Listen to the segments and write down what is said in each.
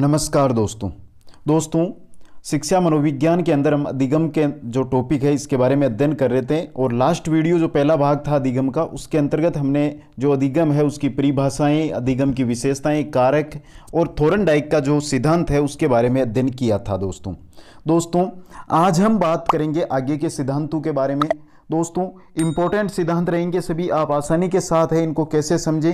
नमस्कार दोस्तों दोस्तों शिक्षा मनोविज्ञान के अंदर हम अधिगम के जो टॉपिक है इसके बारे में अध्ययन कर रहे थे और लास्ट वीडियो जो पहला भाग था अधिगम का उसके अंतर्गत हमने जो अधिगम है उसकी परिभाषाएं अधिगम की विशेषताएं कारक और थोरन डाइक का जो सिद्धांत है उसके बारे में अध्ययन किया था दोस्तों दोस्तों आज हम बात करेंगे आगे के सिद्धांतों के बारे में दोस्तों इंपॉर्टेंट सिद्धांत रहेंगे सभी आप आसानी के साथ है इनको कैसे समझें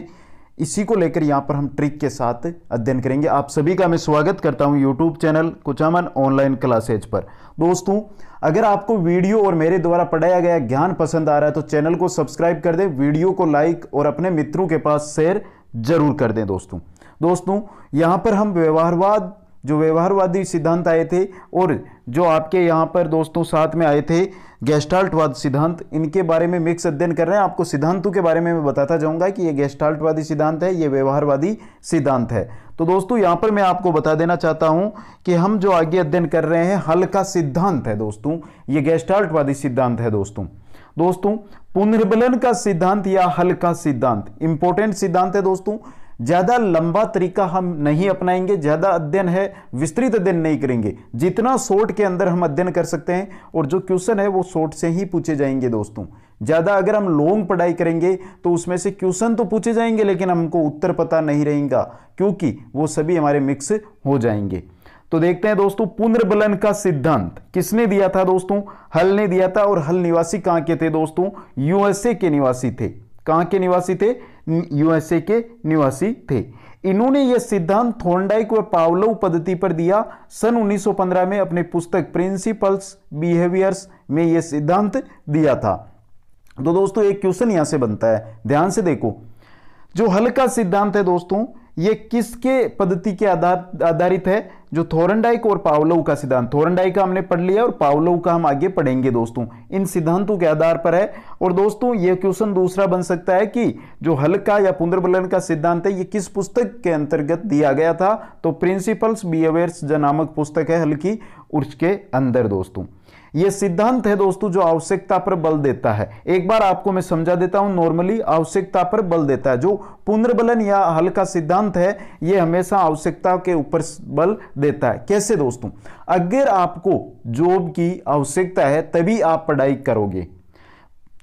इसी को लेकर यहां पर हम ट्रिक के साथ अध्ययन करेंगे आप सभी का मैं स्वागत करता हूं YouTube channel Kuchaman online classes पर दोस्तों अगर आपको वीडियो और मेरे द्वारा पढ़ाया गया ज्ञान पसंद आ रहा है तो चैनल को सब्सक्राइब कर दें वीडियो को लाइक और अपने मित्रों के पास शेयर जरूर कर दें दोस्तों दोस्तों यहां पर हम व्यवहारवाद जो व्यवहारवादी सिद्धांत आए थे और जो आपके यहाँ पर दोस्तों साथ में आए थे गेस्टाल्टवाद सिद्धांत इनके बारे में मिक्स अध्ययन कर रहे हैं आपको सिद्धांतों के बारे में मैं बताता जाऊंगा कि ये गेस्टाल्टवादी सिद्धांत है ये व्यवहारवादी सिद्धांत है तो दोस्तों यहाँ पर मैं आपको बता देना चाहता हूँ कि हम जो आगे अध्ययन कर रहे हैं हल का सिद्धांत है दोस्तों ये गेस्टाल्टवादी सिद्धांत है दोस्तों दोस्तों पुनर्बलन का सिद्धांत या हल का सिद्धांत इंपॉर्टेंट सिद्धांत है दोस्तों ज़्यादा लंबा तरीका हम नहीं अपनाएंगे ज़्यादा अध्ययन है विस्तृत अध्ययन नहीं करेंगे जितना शॉर्ट के अंदर हम अध्ययन कर सकते हैं और जो क्वेश्चन है वो शॉर्ट से ही पूछे जाएंगे दोस्तों ज़्यादा अगर हम लॉन्ग पढ़ाई करेंगे तो उसमें से क्वेश्चन तो पूछे जाएंगे लेकिन हमको उत्तर पता नहीं रहेगा क्योंकि वो सभी हमारे मिक्स हो जाएंगे तो देखते हैं दोस्तों पुनर्बलन का सिद्धांत किसने दिया था दोस्तों हल ने दिया था और हल निवासी कहां के थे दोस्तों यूएसए के निवासी थे कहां के निवासी थे यूएसए के निवासी थे इन्होंने यह सिद्धांत थोर्नडाइक व पावलोव पद्धति पर दिया सन 1915 में अपने पुस्तक प्रिंसिपल्स बिहेवियर्स में यह सिद्धांत दिया था तो दोस्तों एक क्वेश्चन यहां से बनता है ध्यान से देखो जो हल्का सिद्धांत है दोस्तों ये किसके पद्धति के आधार आधारित है जो थोरनडाइक और पावलव का सिद्धांत थोरनडाइक का हमने पढ़ लिया और पावलव का हम आगे पढ़ेंगे दोस्तों इन सिद्धांतों के आधार पर है और दोस्तों ये क्वेश्चन दूसरा बन सकता है कि जो हल्का या पुनर्बलन का सिद्धांत है ये किस पुस्तक के अंतर्गत दिया गया था तो प्रिंसिपल्स ज नामक पुस्तक है हल्की उसके अंदर दोस्तों यह सिद्धांत है दोस्तों जो आवश्यकता पर बल देता है एक बार आपको मैं समझा देता हूं नॉर्मली आवश्यकता पर बल देता है जो पुनर्बलन या हल का सिद्धांत है यह हमेशा आवश्यकता के ऊपर बल देता है कैसे दोस्तों अगर आपको जॉब की आवश्यकता है तभी आप पढ़ाई करोगे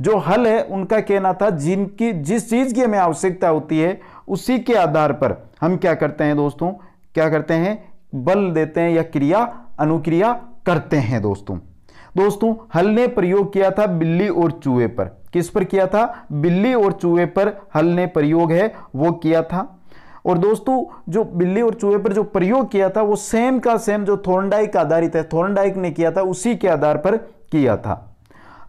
जो हल है उनका कहना था जिनकी जिस चीज की हमें आवश्यकता होती है उसी के आधार पर हम क्या करते हैं दोस्तों क्या करते हैं बल देते हैं या क्रिया अनुक्रिया करते हैं दोस्तों दोस्तों हल ने प्रयोग किया था बिल्ली और चूहे पर किस पर किया था बिल्ली और चूहे पर हल ने प्रयोग है वो किया था और दोस्तों जो बिल्ली और चूहे पर जो प्रयोग किया था वो सेम का सेम जो थोरनडाइक आधारित है थोरनडाइक ने किया था उसी के आधार पर किया था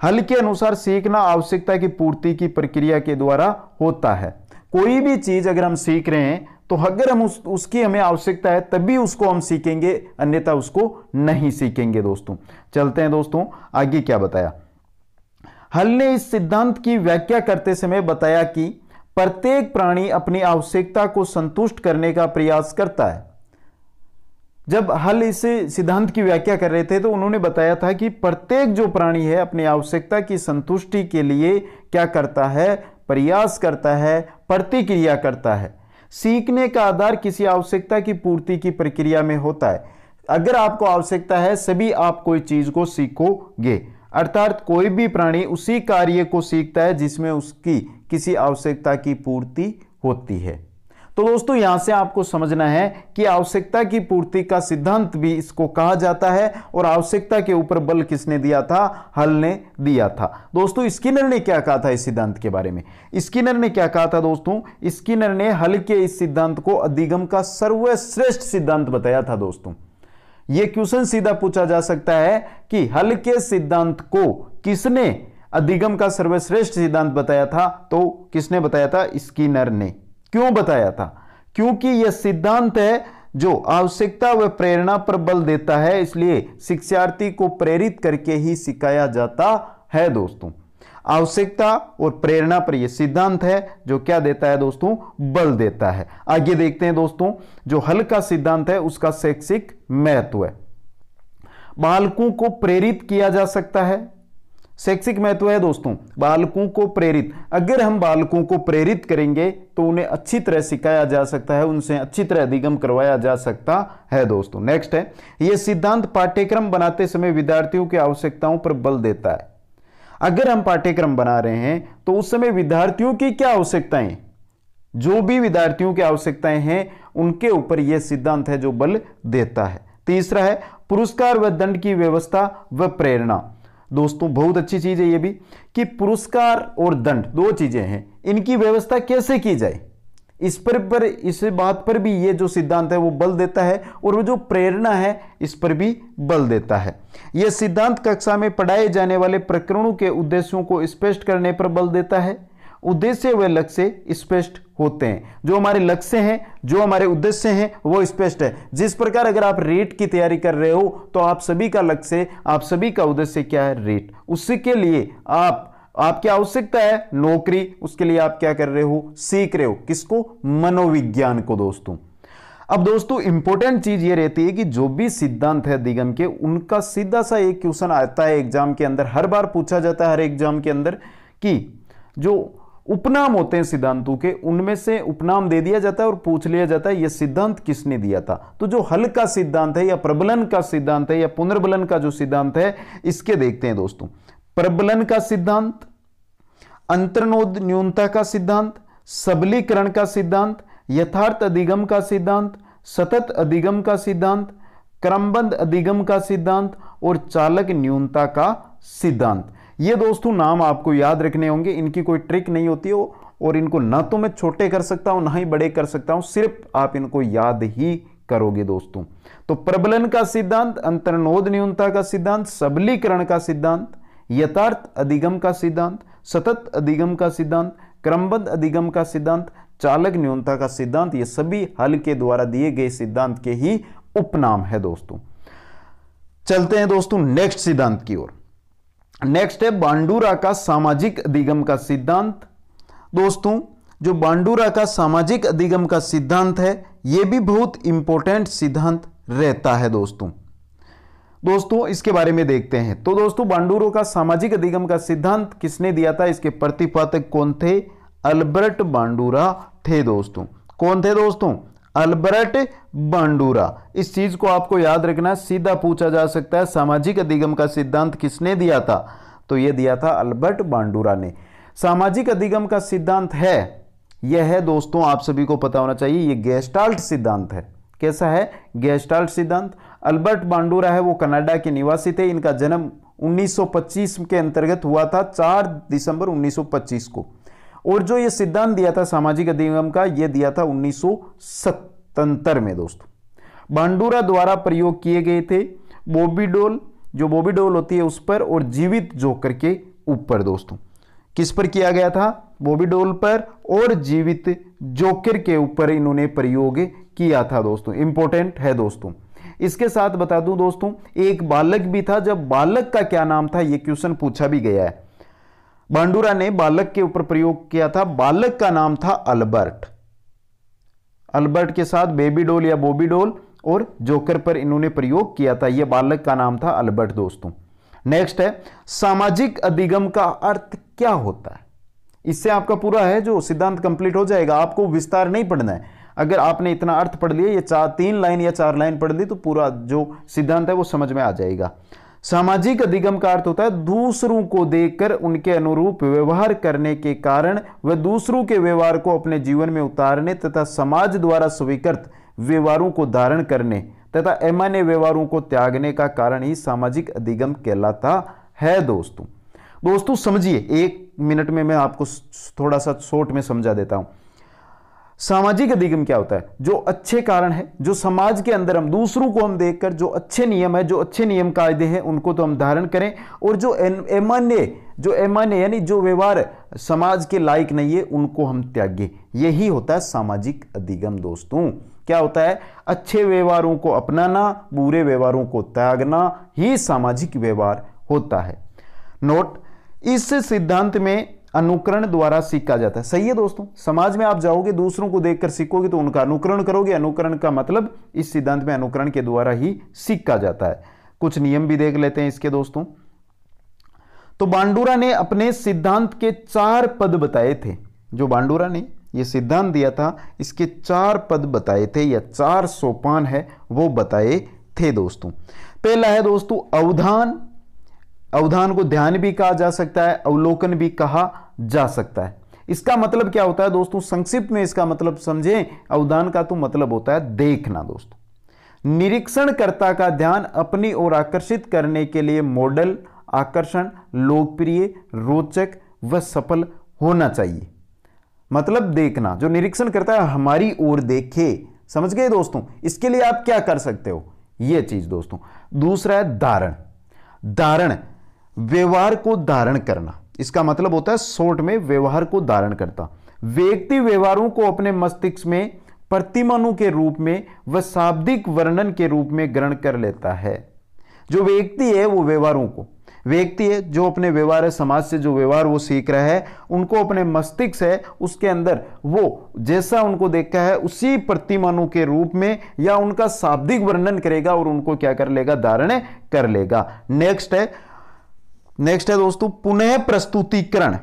हल के अनुसार सीखना आवश्यकता की पूर्ति की प्रक्रिया के द्वारा होता है कोई भी चीज़ अगर हम सीख रहे हैं तो अगर हम उस उसकी हमें आवश्यकता है तभी उसको हम सीखेंगे अन्यथा उसको नहीं सीखेंगे दोस्तों चलते हैं दोस्तों आगे क्या बताया हल ने इस सिद्धांत की व्याख्या करते समय बताया कि प्रत्येक प्राणी अपनी आवश्यकता को संतुष्ट करने का प्रयास करता है जब हल इस सिद्धांत की व्याख्या कर रहे थे तो उन्होंने बताया था कि प्रत्येक जो प्राणी है अपनी आवश्यकता की संतुष्टि के लिए क्या करता है प्रयास करता है प्रतिक्रिया करता है सीखने का आधार किसी आवश्यकता की पूर्ति की प्रक्रिया में होता है अगर आपको आवश्यकता है सभी आप कोई चीज़ को सीखोगे अर्थात कोई भी प्राणी उसी कार्य को सीखता है जिसमें उसकी किसी आवश्यकता की पूर्ति होती है तो दोस्तों यहां से आपको समझना है कि आवश्यकता की पूर्ति का सिद्धांत भी इसको कहा जाता है और आवश्यकता के ऊपर बल किसने दिया था हल ने दिया था दोस्तों स्किनर ने क्या कहा था इस सिद्धांत के बारे में स्किनर ने क्या कहा था दोस्तों स्किनर ने हल के इस सिद्धांत को अधिगम का सर्वश्रेष्ठ सिद्धांत बताया था दोस्तों यह क्वेश्चन सीधा पूछा जा सकता है कि हल के सिद्धांत को किसने अधिगम का सर्वश्रेष्ठ सिद्धांत बताया था तो किसने बताया था स्किनर ने क्यों बताया था क्योंकि यह सिद्धांत है जो आवश्यकता व प्रेरणा पर बल देता है इसलिए शिक्षार्थी को प्रेरित करके ही सिखाया जाता है दोस्तों आवश्यकता और प्रेरणा पर यह सिद्धांत है जो क्या देता है दोस्तों बल देता है आगे देखते हैं दोस्तों जो हल्का सिद्धांत है उसका शैक्षिक महत्व है बालकों को प्रेरित किया जा सकता है शैक्षिक महत्व है दोस्तों बालकों को प्रेरित अगर हम बालकों को प्रेरित करेंगे तो उन्हें अच्छी तरह सिखाया जा सकता है उनसे अच्छी तरह अधिगम करवाया जा सकता है दोस्तों नेक्स्ट है यह सिद्धांत पाठ्यक्रम बनाते समय विद्यार्थियों की आवश्यकताओं पर बल देता है अगर हम पाठ्यक्रम बना रहे हैं तो उस समय विद्यार्थियों की क्या आवश्यकताएं जो भी विद्यार्थियों की आवश्यकताएं हैं उनके ऊपर यह सिद्धांत है जो बल देता है तीसरा है पुरस्कार व दंड की व्यवस्था व प्रेरणा दोस्तों बहुत अच्छी चीज है ये भी कि पुरस्कार और दंड दो चीजें हैं इनकी व्यवस्था कैसे की जाए इस पर पर इस बात पर भी ये जो सिद्धांत है वो बल देता है और वो जो प्रेरणा है इस पर भी बल देता है यह सिद्धांत कक्षा में पढ़ाए जाने वाले प्रकरणों के उद्देश्यों को स्पष्ट करने पर बल देता है उद्देश्य व लक्ष्य स्पष्ट होते हैं जो हमारे लक्ष्य हैं जो हमारे उद्देश्य हैं वो स्पष्ट है जिस प्रकार अगर आप रेट की तैयारी कर रहे हो तो आप सभी का लक्ष्य आप सभी का उद्देश्य क्या है रेट उसी के लिए आप आपकी आवश्यकता है नौकरी उसके लिए आप क्या कर रहे हो सीख रहे हो किसको मनोविज्ञान को दोस्तों अब दोस्तों इंपॉर्टेंट चीज ये रहती है कि जो भी सिद्धांत है दिगम के उनका सीधा सा एक क्वेश्चन आता है एग्जाम के अंदर हर बार पूछा जाता है हर एग्जाम के अंदर कि जो उपनाम होते हैं सिद्धांतों के उनमें से उपनाम दे दिया जाता है और पूछ लिया जाता है यह सिद्धांत किसने दिया था तो जो हल का सिद्धांत है या प्रबलन का सिद्धांत है या पुनर्बलन का जो सिद्धांत है इसके देखते हैं दोस्तों प्रबलन का सिद्धांत अंतर्नोद न्यूनता का सिद्धांत सबलीकरण का सिद्धांत यथार्थ अधिगम का सिद्धांत सतत अधिगम का सिद्धांत क्रमबंध अधिगम का सिद्धांत और चालक न्यूनता का सिद्धांत ये दोस्तों नाम आपको याद रखने होंगे इनकी कोई ट्रिक नहीं होती हो और इनको ना तो मैं छोटे कर सकता हूं ना ही बड़े कर सकता हूं सिर्फ आप इनको याद ही करोगे दोस्तों तो प्रबलन का सिद्धांत अंतर्नोद न्यूनता का सिद्धांत सबलीकरण का सिद्धांत यथार्थ अधिगम का सिद्धांत सतत अधिगम का सिद्धांत क्रमबद्ध अधिगम का सिद्धांत चालक न्यूनता का सिद्धांत ये सभी हल के द्वारा दिए गए सिद्धांत के ही उपनाम है दोस्तों चलते हैं दोस्तों नेक्स्ट सिद्धांत की ओर नेक्स्ट है बांडूरा का सामाजिक अधिगम का सिद्धांत दोस्तों जो बांडूरा का सामाजिक अधिगम का सिद्धांत है यह भी बहुत इंपॉर्टेंट सिद्धांत रहता है दोस्तों दोस्तों इसके बारे में देखते हैं तो दोस्तों बांडूरो का सामाजिक अधिगम का सिद्धांत किसने दिया था इसके प्रतिपादक कौन थे अल्बर्ट बांडूरा थे दोस्तों कौन थे दोस्तों अल्बर्ट बांडूरा इस चीज को आपको याद रखना सीधा पूछा जा सकता है सामाजिक अधिगम का सिद्धांत किसने दिया था तो यह दिया था अल्बर्ट बांडूरा ने सामाजिक अधिगम का सिद्धांत है यह है दोस्तों आप सभी को पता होना चाहिए यह गेस्टाल्ट सिद्धांत है कैसा है गेस्टाल्ट सिद्धांत अल्बर्ट बांडूरा है वो कनाडा के निवासी थे इनका जन्म 1925 के अंतर्गत हुआ था 4 दिसंबर 1925 को और जो ये सिद्धांत दिया था सामाजिक अधिगम का ये दिया था उन्नीस में दोस्तों बांडूरा द्वारा प्रयोग किए गए थे बोबीडोल जो बोबीडोल होती है उस पर और जीवित जोकर के ऊपर दोस्तों किस पर किया गया था बोबीडोल पर और जीवित जोकर के ऊपर इन्होंने प्रयोग किया था दोस्तों इंपॉर्टेंट है दोस्तों इसके साथ बता दूं दोस्तों एक बालक भी था जब बालक का क्या नाम था यह क्वेश्चन पूछा भी गया है बांडूरा ने बालक के ऊपर प्रयोग किया था बालक का नाम था अल्बर्ट अल्बर्ट के साथ बेबी डोल या बोबी डोल और जोकर पर इन्होंने प्रयोग किया था यह बालक का नाम था अल्बर्ट दोस्तों नेक्स्ट है सामाजिक अधिगम का अर्थ क्या होता है इससे आपका पूरा है जो सिद्धांत कंप्लीट हो जाएगा आपको विस्तार नहीं पढ़ना है अगर आपने इतना अर्थ पढ़ लिया ये चार तीन लाइन या चार लाइन पढ़ ली तो पूरा जो सिद्धांत है वो समझ में आ जाएगा सामाजिक अधिगम का अर्थ होता है दूसरों को देखकर उनके अनुरूप व्यवहार करने के कारण वह दूसरों के व्यवहार को अपने जीवन में उतारने तथा समाज द्वारा स्वीकृत व्यवहारों को धारण करने तथा एमान्य व्यवहारों को त्यागने का कारण ही सामाजिक अधिगम कहलाता है दोस्तों दोस्तों समझिए एक मिनट में मैं आपको थोड़ा सा शॉर्ट में समझा देता हूं सामाजिक अधिगम क्या होता है जो अच्छे कारण है जो समाज के अंदर हम दूसरों को हम देखकर जो अच्छे नियम है जो अच्छे नियम कायदे हैं उनको तो हम धारण करें और जो एमान्य जो एमान्य यानी जो व्यवहार समाज के लायक नहीं है उनको हम त्यागे यही होता है सामाजिक अधिगम दोस्तों क्या होता है अच्छे व्यवहारों को अपनाना बुरे व्यवहारों को त्यागना ही सामाजिक व्यवहार होता है नोट इस सिद्धांत में अनुकरण द्वारा सीखा जाता है सही है दोस्तों समाज में आप जाओगे दूसरों को देखकर सीखोगे तो उनका अनुकरण करोगे अनुकरण का मतलब इस सिद्धांत में अनुकरण के द्वारा ही सीखा जाता है कुछ नियम भी देख लेते हैं इसके दोस्तों तो बांडूरा ने अपने सिद्धांत के चार पद बताए थे जो बांडूरा ने यह सिद्धांत दिया था इसके चार पद बताए थे या चार सोपान है वो बताए थे दोस्तों पहला है दोस्तों अवधान अवधान को ध्यान भी कहा जा सकता है अवलोकन भी कहा जा सकता है इसका मतलब क्या होता है दोस्तों संक्षिप्त में इसका मतलब समझें अवदान का तो मतलब होता है देखना दोस्तों निरीक्षणकर्ता का ध्यान अपनी ओर आकर्षित करने के लिए मॉडल आकर्षण लोकप्रिय रोचक व सफल होना चाहिए मतलब देखना जो निरीक्षण करता है हमारी ओर देखे समझ गए दोस्तों इसके लिए आप क्या कर सकते हो यह चीज दोस्तों दूसरा है धारण धारण व्यवहार को धारण करना इसका मतलब होता है सोट में व्यवहार को धारण करता व्यक्ति व्यवहारों को अपने मस्तिष्क में प्रतिमनु के रूप में व शाब्दिक वर्णन के रूप में ग्रहण कर लेता है जो व्यक्ति है वो व्यवहारों को व्यक्ति है जो अपने व्यवहार है समाज से जो व्यवहार वो सीख रहा है उनको अपने मस्तिष्क है उसके अंदर वो जैसा उनको देखा है उसी प्रतिमानों के रूप में या उनका शाब्दिक वर्णन करेगा और उनको क्या कर लेगा धारण कर लेगा नेक्स्ट है नेक्स्ट है दोस्तों पुनः प्रस्तुतिकरण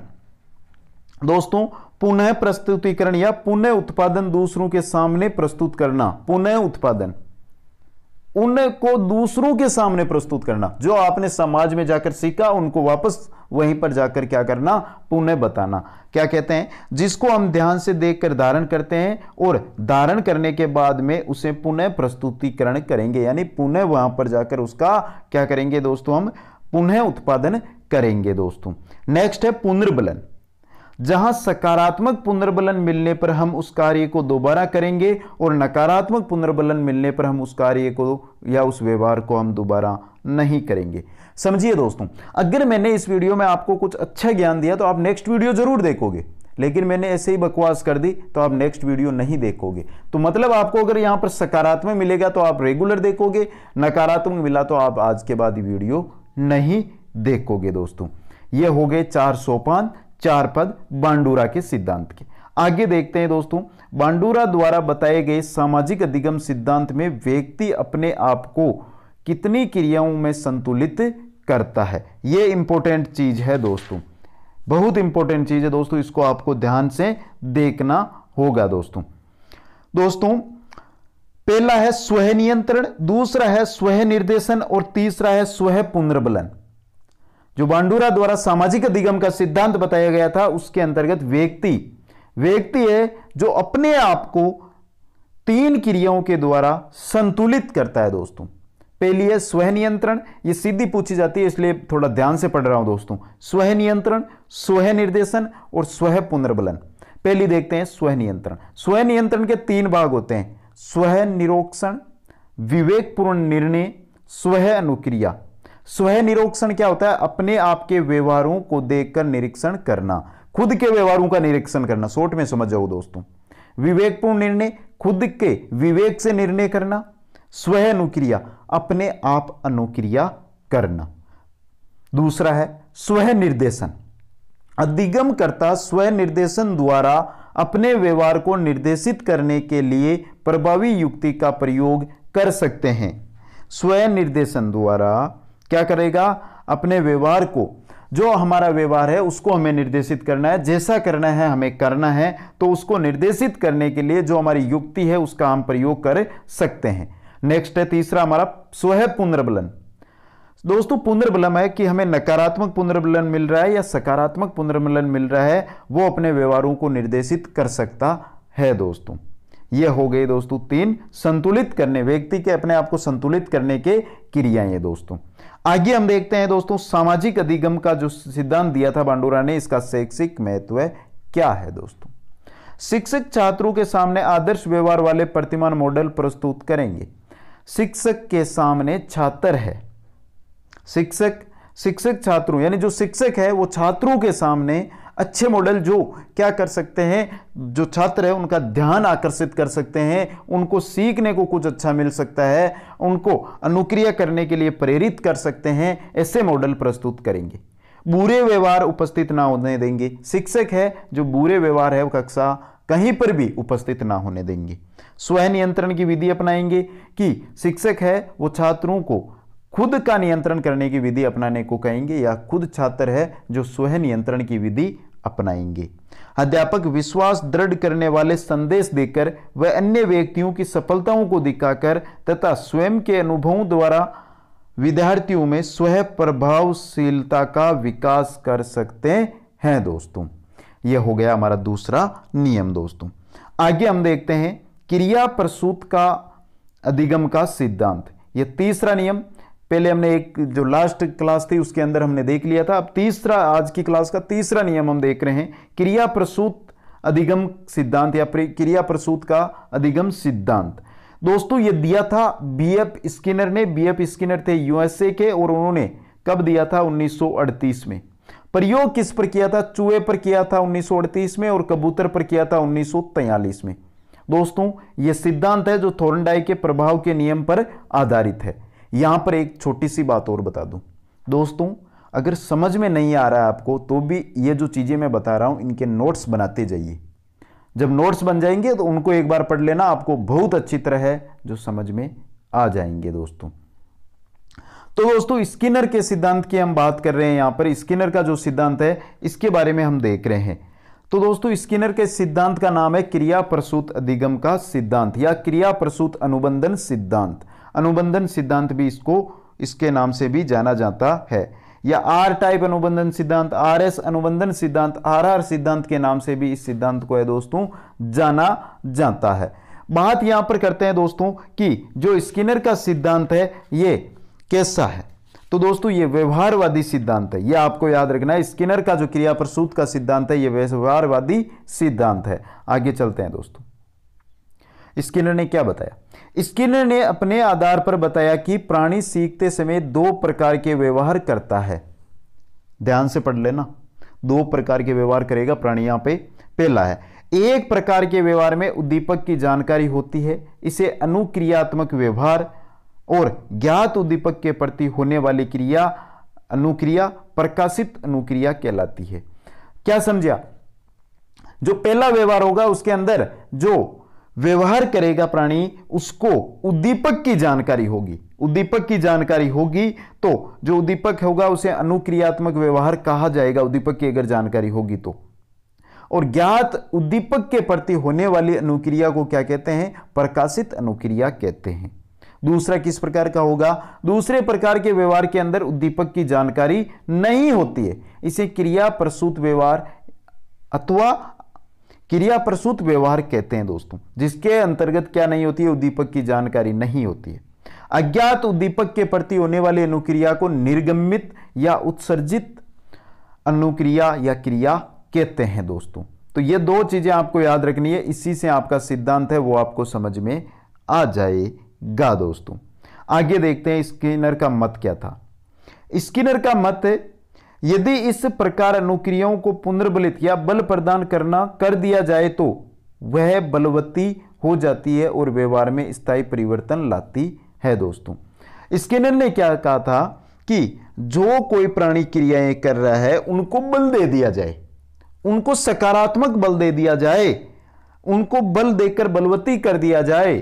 दोस्तों पुनः प्रस्तुतिकरण या पुनः उत्पादन दूसरों के सामने प्रस्तुत करना पुनः उत्पादन उनको दूसरों के सामने प्रस्तुत करना जो आपने समाज में जाकर सीखा उनको वापस वहीं पर जाकर क्या करना पुनः बताना क्या कहते हैं जिसको हम ध्यान से देखकर धारण करते हैं और धारण करने के बाद में उसे पुनः प्रस्तुतिकरण करेंगे यानी पुनः वहां पर जाकर उसका क्या करेंगे दोस्तों हम पुनः उत्पादन करेंगे दोस्तों नेक्स्ट है पुनर्बलन जहां सकारात्मक पुनर्बलन मिलने पर हम उस कार्य को दोबारा करेंगे और नकारात्मक पुनर्बलन मिलने पर हम उस कार्य को या उस व्यवहार को हम दोबारा नहीं करेंगे समझिए दोस्तों अगर मैंने इस वीडियो में आपको कुछ अच्छा ज्ञान दिया तो आप नेक्स्ट वीडियो जरूर देखोगे लेकिन मैंने ऐसे ही बकवास कर दी तो आप नेक्स्ट वीडियो नहीं देखोगे तो मतलब आपको अगर यहां पर सकारात्मक मिलेगा तो आप रेगुलर देखोगे नकारात्मक मिला तो आप आज के बाद वीडियो नहीं देखोगे दोस्तों ये हो गए चार सोपान चार पद बांडूरा के सिद्धांत के आगे देखते हैं दोस्तों बांडूरा द्वारा बताए गए सामाजिक अधिगम सिद्धांत में व्यक्ति अपने आप को कितनी क्रियाओं में संतुलित करता है यह इंपॉर्टेंट चीज है दोस्तों बहुत इंपॉर्टेंट चीज है दोस्तों इसको आपको ध्यान से देखना होगा दोस्तों दोस्तों पहला है स्वह नियंत्रण दूसरा है स्वह निर्देशन और तीसरा है स्वह पुनर्बलन जो बांडूरा द्वारा सामाजिक अधिगम का सिद्धांत बताया गया था उसके अंतर्गत व्यक्ति व्यक्ति है जो अपने आप को तीन क्रियाओं के द्वारा संतुलित करता है दोस्तों पहली है स्वह नियंत्रण ये सीधी पूछी जाती है इसलिए थोड़ा ध्यान से पढ़ रहा हूं दोस्तों स्वह नियंत्रण स्वह निर्देशन और स्वह पुनर्बलन पहली देखते हैं स्वह नियंत्रण स्वह नियंत्रण के तीन भाग होते हैं स्व निरोक्षण विवेकपूर्ण निर्णय स्व अनुक्रिया स्व निरोक्षण क्या होता है अपने आप के व्यवहारों को देखकर निरीक्षण करना खुद के व्यवहारों का निरीक्षण करना सोट में समझ जाओ दोस्तों विवेकपूर्ण निर्णय खुद के विवेक से निर्णय करना स्व अनुक्रिया अपने आप अनुक्रिया करना दूसरा है स्व निर्देशन अधिगम करता स्व निर्देशन द्वारा अपने व्यवहार को निर्देशित करने के लिए प्रभावी युक्ति का प्रयोग कर सकते हैं स्वयं निर्देशन द्वारा क्या करेगा अपने व्यवहार को जो हमारा व्यवहार है उसको हमें निर्देशित करना है जैसा करना है हमें करना है तो उसको निर्देशित करने के लिए जो हमारी युक्ति है उसका हम प्रयोग कर सकते हैं नेक्स्ट है तीसरा हमारा स्वयं पुनर्बलन दोस्तों पुनर्बलम है कि हमें नकारात्मक पुनर्बलन मिल रहा है या सकारात्मक पुनर्बलन मिल रहा है वो अपने व्यवहारों को निर्देशित कर सकता है दोस्तों ये हो गए दोस्तों तीन संतुलित करने व्यक्ति के अपने आप को संतुलित करने के क्रियाएं दोस्तों आगे हम देखते हैं दोस्तों सामाजिक अधिगम का जो सिद्धांत दिया था बांडोरा ने इसका शैक्षिक महत्व क्या है दोस्तों शिक्षक छात्रों के सामने आदर्श व्यवहार वाले प्रतिमान मॉडल प्रस्तुत करेंगे शिक्षक के सामने छात्र है शिक्षक शिक्षक छात्रों यानी जो शिक्षक है वो छात्रों के सामने अच्छे मॉडल जो क्या कर सकते हैं जो छात्र है उनका ध्यान आकर्षित कर सकते हैं उनको सीखने को कुछ अच्छा मिल सकता है उनको अनुक्रिया करने के लिए प्रेरित कर सकते हैं ऐसे मॉडल प्रस्तुत करेंगे बुरे व्यवहार उपस्थित ना होने देंगे शिक्षक है जो बुरे व्यवहार है कक्षा कहीं पर भी उपस्थित ना होने देंगे स्वयं नियंत्रण की विधि अपनाएंगे कि शिक्षक है वो छात्रों को खुद का नियंत्रण करने की विधि अपनाने को कहेंगे या खुद छात्र है जो स्वयं नियंत्रण की विधि अपनाएंगे अध्यापक विश्वास दृढ़ करने वाले संदेश देकर व अन्य व्यक्तियों की सफलताओं को दिखाकर तथा स्वयं के अनुभवों द्वारा विद्यार्थियों में स्वयं प्रभावशीलता का विकास कर सकते हैं दोस्तों यह हो गया हमारा दूसरा नियम दोस्तों आगे हम देखते हैं क्रिया प्रसूत का अधिगम का सिद्धांत यह तीसरा नियम पहले हमने एक जो लास्ट क्लास थी उसके अंदर हमने देख लिया था अब तीसरा आज की क्लास का तीसरा नियम हम देख रहे हैं क्रिया प्रसूत अधिगम सिद्धांत या क्रिया प्रसूत का अधिगम सिद्धांत दोस्तों ये दिया था बीएफ स्किनर ने बीएफ स्किनर थे यूएसए के और उन्होंने कब दिया था 1938 में प्रयोग किस पर किया था चूहे पर किया था 1938 में और कबूतर पर किया था 1943 में दोस्तों ये सिद्धांत है जो थोरनडाई के प्रभाव के नियम पर आधारित है यहां पर एक छोटी सी बात और बता दूं दोस्तों अगर समझ में नहीं आ रहा है आपको तो भी ये जो चीज़ें मैं बता रहा हूं इनके नोट्स बनाते जाइए जब नोट्स बन जाएंगे तो उनको एक बार पढ़ लेना आपको बहुत अच्छी तरह है जो समझ में आ जाएंगे दोस्तों तो दोस्तों स्किनर के सिद्धांत की हम बात कर रहे हैं यहां पर स्किनर का जो सिद्धांत है इसके बारे में हम देख रहे हैं तो दोस्तों स्किनर के सिद्धांत का नाम है क्रिया प्रसूत अधिगम का सिद्धांत या क्रिया प्रसूत अनुबंधन सिद्धांत अनुबंधन सिद्धांत भी इसको इसके नाम से भी जाना जाता है या आर टाइप अनुबंधन सिद्धांत आर एस अनुबंधन सिद्धांत आर आर सिद्धांत के नाम से भी इस सिद्धांत को है दोस्तों जाना जाता है बात यहां पर करते हैं दोस्तों कि जो स्किनर का सिद्धांत है ये कैसा है तो दोस्तों ये व्यवहारवादी सिद्धांत है ये आपको याद रखना है स्किनर का जो क्रिया प्रसूत का सिद्धांत है ये व्यवहारवादी सिद्धांत है आगे चलते हैं दोस्तों स्किनर ने क्या बताया स्किनर ने अपने आधार पर बताया कि प्राणी सीखते समय दो प्रकार के व्यवहार करता है ध्यान से पढ़ लेना दो प्रकार के व्यवहार करेगा प्राणी यहां पे पहला है एक प्रकार के व्यवहार में उद्दीपक की जानकारी होती है इसे अनुक्रियात्मक व्यवहार और ज्ञात उद्दीपक के प्रति होने वाली क्रिया अनुक्रिया प्रकाशित अनुक्रिया कहलाती है क्या समझा जो पहला व्यवहार होगा उसके अंदर जो व्यवहार करेगा प्राणी उसको उद्दीपक की जानकारी होगी उद्दीपक की जानकारी होगी तो जो उद्दीपक होगा उसे अनुक्रियात्मक व्यवहार कहा जाएगा उद्दीपक की अगर जानकारी होगी तो और ज्ञात उद्दीपक के प्रति होने वाली अनुक्रिया को क्या कहते हैं प्रकाशित अनुक्रिया कहते हैं दूसरा किस प्रकार का होगा दूसरे प्रकार के व्यवहार के अंदर उद्दीपक की जानकारी नहीं होती है इसे क्रिया प्रसूत व्यवहार अथवा क्रिया प्रसूत व्यवहार कहते हैं दोस्तों जिसके अंतर्गत क्या नहीं होती है उद्दीपक की जानकारी नहीं होती है अज्ञात उद्दीपक के प्रति होने वाली अनुक्रिया को निर्गमित या उत्सर्जित अनुक्रिया या क्रिया कहते हैं दोस्तों तो ये दो चीजें आपको याद रखनी है इसी से आपका सिद्धांत है वो आपको समझ में आ जाएगा दोस्तों आगे देखते हैं स्किनर का मत क्या था स्किनर का मत यदि इस प्रकार अनुक्रियाओं को पुनर्बलित या बल प्रदान करना कर दिया जाए तो वह बलवती हो जाती है और व्यवहार में स्थायी परिवर्तन लाती है दोस्तों स्किनर ने क्या कहा था कि जो कोई प्राणी क्रियाएं कर रहा है उनको बल दे दिया जाए उनको सकारात्मक बल दे दिया जाए उनको बल देकर बलवती कर दिया जाए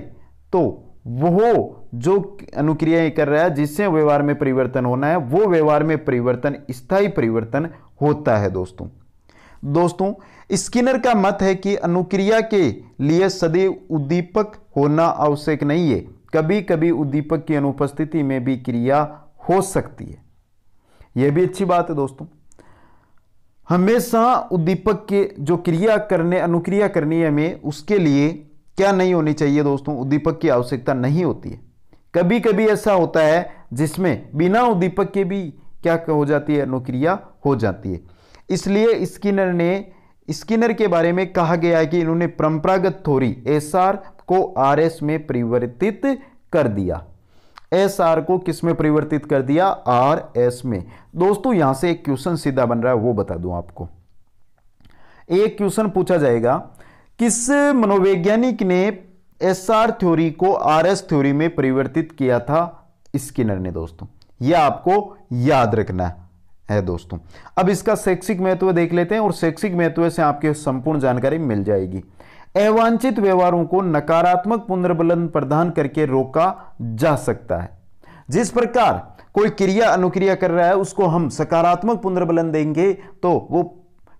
तो वो जो अनुक्रियाएं कर रहा है जिससे व्यवहार में परिवर्तन होना है वो व्यवहार में परिवर्तन स्थायी परिवर्तन होता है दोस्तों दोस्तों स्किनर का मत है कि अनुक्रिया के लिए सदैव उद्दीपक होना आवश्यक नहीं है कभी कभी उद्दीपक की अनुपस्थिति में भी क्रिया हो सकती है यह भी अच्छी बात है दोस्तों हमेशा उद्दीपक के जो क्रिया करने अनुक्रिया करनी है हमें उसके लिए क्या नहीं होनी चाहिए दोस्तों उद्दीपक की आवश्यकता नहीं होती है कभी कभी ऐसा होता है जिसमें बिना उद्दीपक के भी क्या हो जाती है अनुक्रिया हो जाती है इसलिए स्किनर ने स्किनर के बारे में कहा गया है कि इन्होंने परंपरागत थोरी एस को आर में परिवर्तित कर दिया एस को किस में परिवर्तित कर दिया आर एस में दोस्तों यहां से एक क्वेश्चन सीधा बन रहा है वो बता दूं आपको एक क्वेश्चन पूछा जाएगा किस मनोवैज्ञानिक ने एस आर थ्योरी को आर एस थ्योरी में परिवर्तित किया था स्किनर ने दोस्तों यह आपको याद रखना है दोस्तों अब इसका शैक्षिक महत्व देख लेते हैं और शैक्षिक महत्व से आपके संपूर्ण जानकारी मिल जाएगी अवांछित व्यवहारों को नकारात्मक पुनर्बलन प्रदान करके रोका जा सकता है जिस प्रकार कोई क्रिया अनुक्रिया कर रहा है उसको हम सकारात्मक पुनर्बलन देंगे तो वो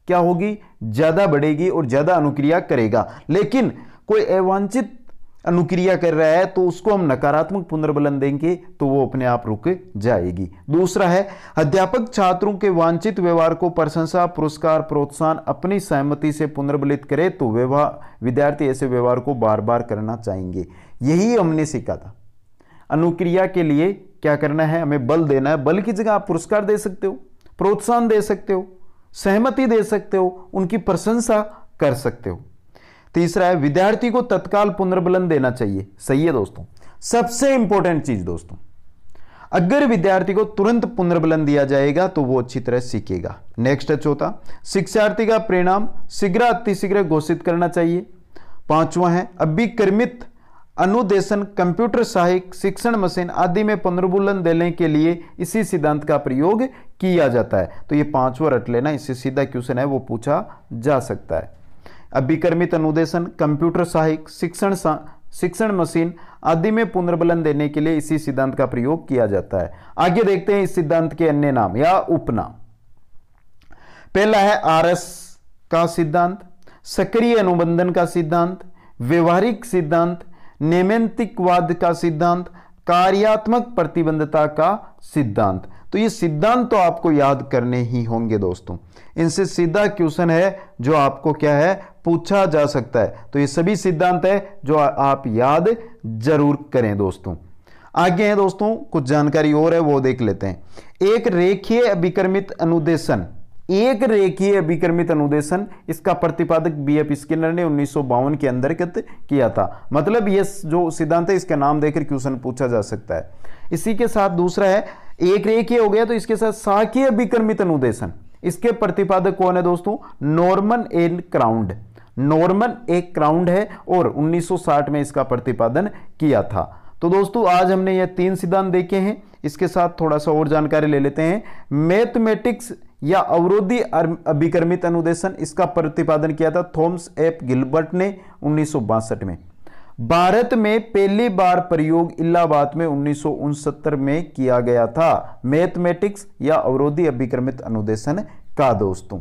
क्या होगी ज़्यादा बढ़ेगी और ज़्यादा अनुक्रिया करेगा लेकिन कोई अवांछित अनुक्रिया कर रहा है तो उसको हम नकारात्मक पुनर्बलन देंगे तो वो अपने आप रुक जाएगी दूसरा है अध्यापक छात्रों के वांछित व्यवहार को प्रशंसा पुरस्कार प्रोत्साहन अपनी सहमति से पुनर्बलित करे तो व्यवहार विद्यार्थी ऐसे व्यवहार को बार बार करना चाहेंगे यही हमने सीखा था अनुक्रिया के लिए क्या करना है हमें बल देना है बल की जगह आप पुरस्कार दे सकते हो प्रोत्साहन दे सकते हो सहमति दे सकते हो उनकी प्रशंसा कर सकते हो तीसरा है विद्यार्थी को तत्काल पुनर्बलन देना चाहिए सही है दोस्तों सबसे इंपॉर्टेंट चीज दोस्तों अगर विद्यार्थी को तुरंत पुनर्बलन दिया जाएगा तो वो अच्छी तरह सीखेगा नेक्स्ट है चौथा शिक्षार्थी का परिणाम शीघ्र अतिशीघ्र घोषित करना चाहिए पांचवा है अभिक्रमित अनुदेशन कंप्यूटर सहायक शिक्षण मशीन आदि में पुनर्बुलन देने के लिए इसी सिद्धांत का प्रयोग किया जाता है तो ये पांचवा रट लेना इससे सीधा क्वेश्चन है वो पूछा जा सकता है अभिकर्मित अनुदेशन कंप्यूटर सहायक शिक्षण शिक्षण मशीन आदि में पुनर्बलन देने के लिए इसी सिद्धांत का प्रयोग किया जाता है आगे देखते हैं इस सिद्धांत के अन्य नाम या उपनाम पहला है आरएस का सिद्धांत सक्रिय अनुबंधन का सिद्धांत व्यवहारिक सिद्धांत नेमेंतिकवाद का सिद्धांत कार्यात्मक प्रतिबंधता का सिद्धांत तो ये सिद्धांत तो आपको याद करने ही होंगे दोस्तों इनसे सीधा क्वेश्चन है जो आपको क्या है पूछा जा सकता है तो ये सभी सिद्धांत है जो आप याद जरूर करें दोस्तों आगे है दोस्तों कुछ जानकारी और है वो देख लेते हैं एक रेखीय अभिक्रमित अनुदेशन एक रेखीय अभिक्रमित अनुदेशन इसका प्रतिपादक बी एफ स्किनर ने उन्नीस के अंतर्गत किया था मतलब ये जो सिद्धांत है इसका नाम देकर क्वेश्चन पूछा जा सकता है इसी के साथ दूसरा है एक रेखीय हो गया तो इसके साथ साकीय अभिक्रमित अनुदेशन इसके प्रतिपादक कौन है दोस्तों नॉर्मन एन क्राउंड नॉर्मन एक क्राउंड है और 1960 में इसका प्रतिपादन किया था तो दोस्तों आज हमने ये तीन सिद्धांत देखे हैं इसके साथ थोड़ा सा और जानकारी ले लेते हैं मैथमेटिक्स या अवरोधी अभिक्रमित अनुदेशन इसका प्रतिपादन किया था थॉम्स एप गिलबर्ट ने उन्नीस में भारत में पहली बार प्रयोग इलाहाबाद में उन्नीस में किया गया था मैथमेटिक्स या अवरोधी अभिक्रमित अनुदेशन का दोस्तों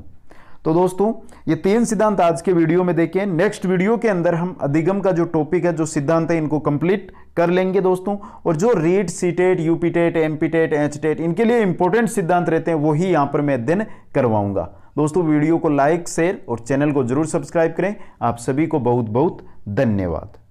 तो दोस्तों ये तीन सिद्धांत आज के वीडियो में देखें नेक्स्ट वीडियो के अंदर हम अधिगम का जो टॉपिक है जो सिद्धांत है इनको कंप्लीट कर लेंगे दोस्तों और जो REET CTET UPTET MPTET HTET इनके लिए इंपॉर्टेंट सिद्धांत रहते हैं वही यहाँ पर मैं अध्ययन करवाऊंगा दोस्तों वीडियो को लाइक शेयर और चैनल को जरूर सब्सक्राइब करें आप सभी को बहुत बहुत धन्यवाद